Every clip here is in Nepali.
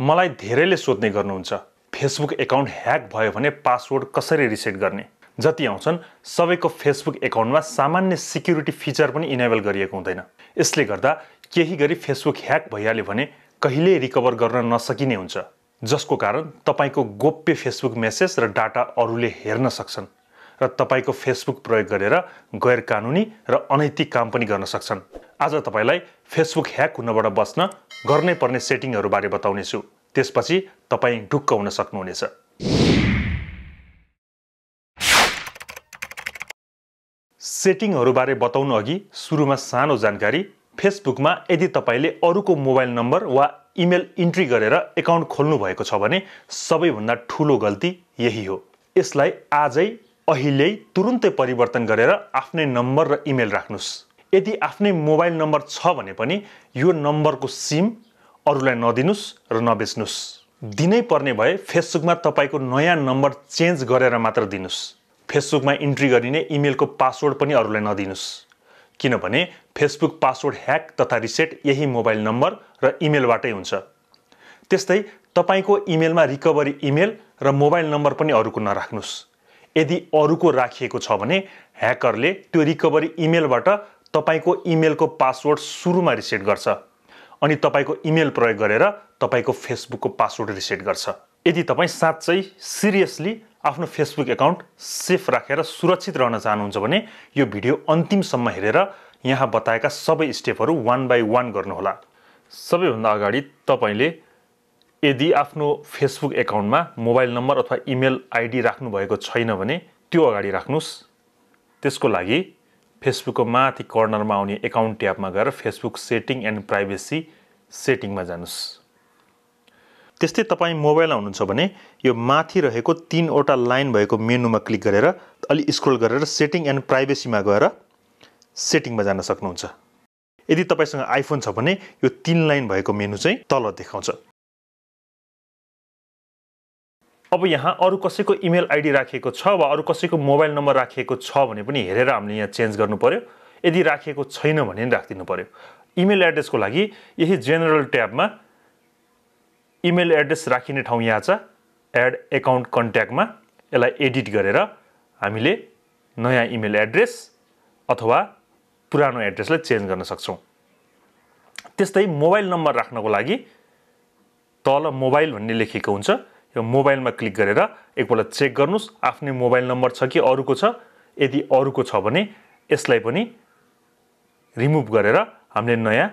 मलाई धेरैले सोध्ने गर्नुहुन्छ फेसबुक एकाउन्ट ह्याक भयो भने पासवर्ड कसरी रिसेट गर्ने जति आउँछन् सबैको फेसबुक एकाउन्टमा सामान्य सिक्युरिटी फिचर पनि इनेबल गरिएको हुँदैन यसले गर्दा केही गरी फेसबुक ह्याक भइहाल्यो भने कहिल्यै रिकभर गर्न नसकिने हुन्छ जसको कारण तपाईँको गोप्य फेसबुक मेसेज र डाटा अरूले हेर्न सक्छन् र तपाईँको फेसबुक प्रयोग गरेर गैर कानुनी र अनैतिक काम पनि गर्न सक्छन् आज तपाईँलाई फेसबुक ह्याक हुनबाट बस्न गर्नै पर्ने सेटिङहरूबारे बताउनेछु त्यसपछि तपाईँ ढुक्क हुन सक्नुहुनेछ सेटिङहरूबारे बताउनु अघि सुरुमा सानो जानकारी फेसबुकमा यदि तपाईँले अरूको मोबाइल नम्बर वा इमेल इन्ट्री गरेर एकाउन्ट खोल्नु भएको छ भने सबैभन्दा ठुलो गल्ती यही हो यसलाई आजै अहिल्यै तुरुन्तै परिवर्तन गरेर आफ्नै नम्बर र इमेल राख्नुहोस् यदि आफ्नै मोबाइल नम्बर छ भने पनि यो नम्बरको सिम अरूलाई नदिनुहोस् र नबेच्नुहोस् दिनै पर्ने भए फेसबुकमा तपाईँको नयाँ नम्बर चेन्ज गरेर मात्र दिनुहोस् फेसबुकमा इन्ट्री गरिने इमेलको पासवर्ड पनि अरूलाई नदिनुहोस् किनभने फेसबुक पासवर्ड ह्याक तथा रिसेट यही मोबाइल नम्बर र इमेलबाटै हुन्छ त्यस्तै तपाईँको इमेलमा रिकभरी इमेल र मोबाइल नम्बर पनि अरूको नराख्नुहोस् यदि अरूको राखिएको छ भने ह्याकरले त्यो रिकभरी इमेलबाट तपाईँको इमेलको पासवर्ड सुरुमा रिसेट गर्छ अनि तपाईँको इमेल प्रयोग गरेर तपाईँको फेसबुकको पासवर्ड रिसेट गर्छ यदि तपाईँ साँच्चै सिरियसली आफ्नो फेसबुक एकाउन्ट सेफ राखेर सुरक्षित रहन चाहनुहुन्छ भने यो भिडियो अन्तिमसम्म हेरेर यहाँ बताएका सबै स्टेपहरू वान बाई वान गर्नुहोला सबैभन्दा अगाडि तपाईँले यदि आफ्नो फेसबुक एकाउन्टमा मोबाइल नम्बर अथवा इमेल आइडी राख्नुभएको छैन भने त्यो अगाडि राख्नुहोस् त्यसको लागि फेसबुकको माथि कर्नरमा आउने एकाउन्ट ट्याबमा गएर फेसबुक सेटिङ एन्ड प्राइभेसी सेटिङमा जानुहोस् त्यस्तै तपाईँ मोबाइलमा हुनुहुन्छ भने यो माथि रहेको तिनवटा लाइन भएको मेनुमा क्लिक गरेर अलि स्क्रोल गरेर सेटिङ एन्ड प्राइभेसीमा गएर सेटिङमा जान सक्नुहुन्छ यदि तपाईँसँग आइफोन छ भने यो तिन लाइन भएको मेनु चाहिँ तल देखाउँछ अब यहाँ अरू कसैको इमेल आइडी राखिएको छ वा अरू कसैको मोबाइल नम्बर राखिएको छ भने पनि हेरेर हामीले यहाँ चेन्ज गर्नु पऱ्यो यदि राखिएको छैन भने पनि राखिदिनु पऱ्यो इमेल एड्रेसको लागि यही जेनरल ट्याबमा इमेल एड्रेस राखिने ठाउँ यहाँ छ एड एकाउन्ट कन्ट्याक्टमा यसलाई एडिट गरेर हामीले नयाँ इमेल एड्रेस अथवा पुरानो एड्रेसलाई चेन्ज गर्न सक्छौँ त्यस्तै मोबाइल नम्बर राख्नको लागि तल मोबाइल भन्ने लेखिएको हुन्छ यो मोबाइलमा क्लिक गरेर एकपल्ट चेक गर्नुहोस् आफ्नै मोबाइल नम्बर छ कि अरूको छ यदि अरूको छ भने यसलाई पनि रिमुभ गरेर हामीले नयाँ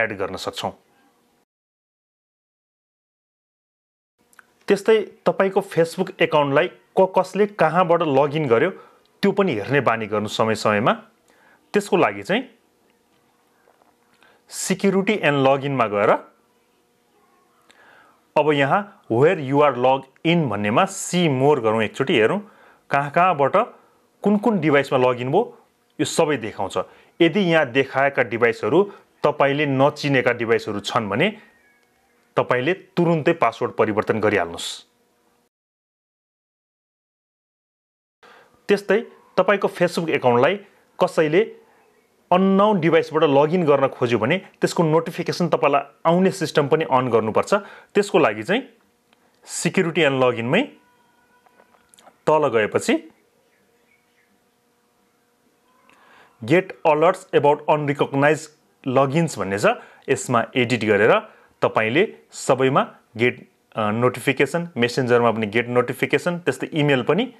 एड गर्न सक्छौँ त्यस्तै तपाईँको फेसबुक एकाउन्टलाई क कसले कहाँबाट लगइन गर्यो त्यो पनि हेर्ने बानी गर्नु समय समयमा त्यसको लागि चाहिँ सिक्युरिटी एन्ड लगइनमा गएर अब यहाँ वेयर युआर लग इन भन्नेमा सी मोर गरौँ एकचोटि हेरौँ कहाँ कहाँबाट कुन कुन डिभाइसमा लगइन भयो यो सबै देखाउँछ यदि यहाँ देखाएका डिभाइसहरू तपाईँले नचिनेका डिभाइसहरू छन् भने तपाईँले तुरुन्तै पासवर्ड परिवर्तन गरिहाल्नुहोस् त्यस्तै तपाईँको फेसबुक एकाउन्टलाई कसैले अननाउन डिभाइसबाट लगइन गर्न खोज्यो भने त्यसको नोटिफिकेसन तपाईँलाई आउने सिस्टम पनि अन गर्नुपर्छ त्यसको लागि चाहिँ सिक्युरिटी एन्ड लगइनमै तल गएपछि get alerts about unrecognized logins भन्ने छ यसमा एडिट गरेर तपाईँले सबैमा गेट नोटिफिकेसन मेसेन्जरमा पनि गेट नोटिफिकेसन त्यस्तै इमेल पनि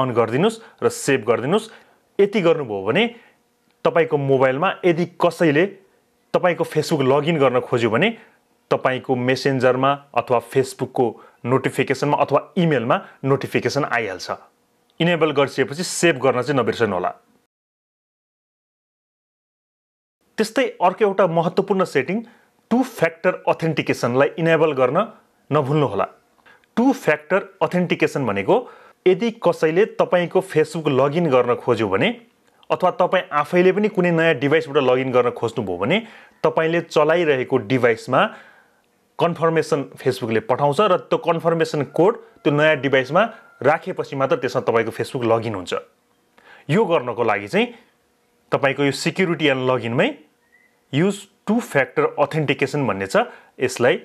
अन गरिदिनुहोस् र सेभ गरिदिनुहोस् यति गर्नुभयो भने तपाईँको मोबाइलमा यदि कसैले तपाईँको फेसबुक लगइन गर्न खोज्यो भने तपाईँको मेसेन्जरमा अथवा फेसबुकको नोटिफिकेसनमा अथवा इमेलमा नोटिफिकेसन आइहाल्छ इनेबल गरिसकेपछि सेभ गर्न चाहिँ नबिर्सनु होला त्यस्तै अर्को एउटा महत्त्वपूर्ण सेटिङ टु फ्याक्टर अथेन्टिकेसनलाई इनेबल गर्न नभुल्नुहोला टु फ्याक्टर अथेन्टिकेसन भनेको यदि कसैले तपाईँको फेसबुक लगइन गर्न खोज्यो भने अथवा तपाईँ आफैले पनि कुनै नयाँ डिभाइसबाट लगइन गर्न खोज्नुभयो भने तपाईँले चलाइरहेको डिभाइसमा कन्फर्मेसन फेसबुकले पठाउँछ र त्यो कन्फर्मेसन कोड त्यो नयाँ डिभाइसमा राखेपछि मात्र त्यसमा तपाईँको फेसबुक लगइन हुन्छ यो गर्नको लागि चाहिँ तपाईँको यो सिक्युरिटी एन्ड लगइनमै युज टु फ्याक्टर अथेन्टिकेसन भन्ने छ यसलाई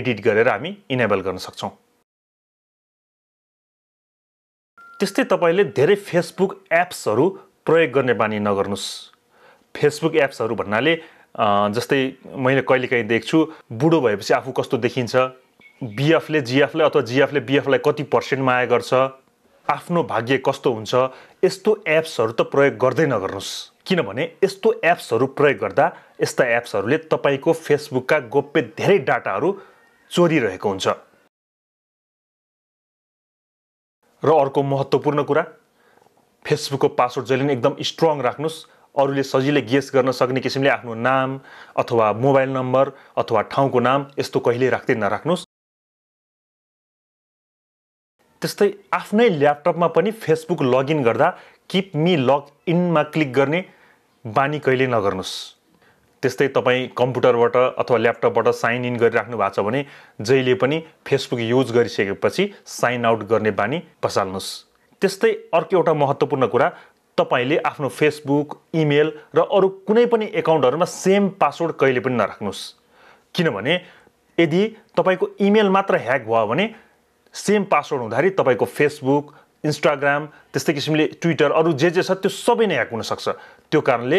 एडिट गरेर हामी इनेबल गर्न सक्छौँ त्यस्तै तपाईँले धेरै फेसबुक एप्सहरू प्रयोग गर्ने बानी नगर्नुहोस् फेसबुक एप्सहरू भन्नाले जस्तै मैले कहिलेकाहीँ देख्छु बुढो भएपछि आफू कस्तो देखिन्छ बिएफले जिएफलाई अथवा जिएफले बिएफलाई कति पर्सेन्ट माया गर्छ आफ्नो भाग्य कस्तो हुन्छ यस्तो एप्सहरू त प्रयोग गर्दै नगर्नुहोस् किनभने यस्तो एप्सहरू प्रयोग गर्दा यस्ता एप्सहरूले तपाईँको फेसबुकका गोप्य धेरै डाटाहरू चोरिरहेको हुन्छ र अर्को महत्त्वपूर्ण कुरा फेसबुकको पासवर्ड जहिले पनि एकदम स्ट्रङ राख्नुहोस् अरूले सजिलै गेस गर्न सक्ने किसिमले आफ्नो नाम अथवा मोबाइल नम्बर अथवा ठाउँको नाम यस्तो कहिल्यै राख्दै नराख्नुहोस् त्यस्तै आफ्नै ल्यापटपमा पनि फेसबुक लगइन गर्दा किप मी लग इनमा क्लिक गर्ने बानी कहिले नगर्नुहोस् त्यस्तै तपाईँ कम्प्युटरबाट अथवा ल्यापटपबाट साइन इन गरिराख्नु भएको छ भने जहिले पनि फेसबुक युज गरिसकेपछि साइन आउट गर्ने बानी पसाल्नुहोस् त्यस्तै अर्को एउटा महत्त्वपूर्ण कुरा तपाईँले आफ्नो फेसबुक इमेल र अरू कुनै पनि एकाउन्टहरूमा सेम पासवर्ड कहिले पनि नराख्नुहोस् किनभने यदि तपाईँको इमेल मात्र ह्याक भयो भने सेम पासवर्ड हुँदाखेरि तपाईँको फेसबुक इन्स्टाग्राम त्यस्तै किसिमले ट्विटर अरू जे जे छ त्यो सबै नै ह्याक हुनसक्छ त्यो कारणले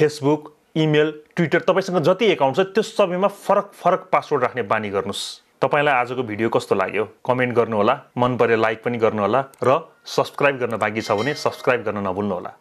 फेसबुक इमेल ट्विटर तपाईँसँग जति एकाउन्ट छ त्यो सबैमा फरक फरक पासवर्ड राख्ने बानी गर्नुहोस् तपाईँलाई आजको भिडियो कस्तो लाग्यो कमेन्ट गर्नुहोला मन पऱ्यो लाइक पनि गर्नुहोला र सब्सक्राइब गर्न बाँकी छ भने सब्सक्राइब गर्न नभुल्नुहोला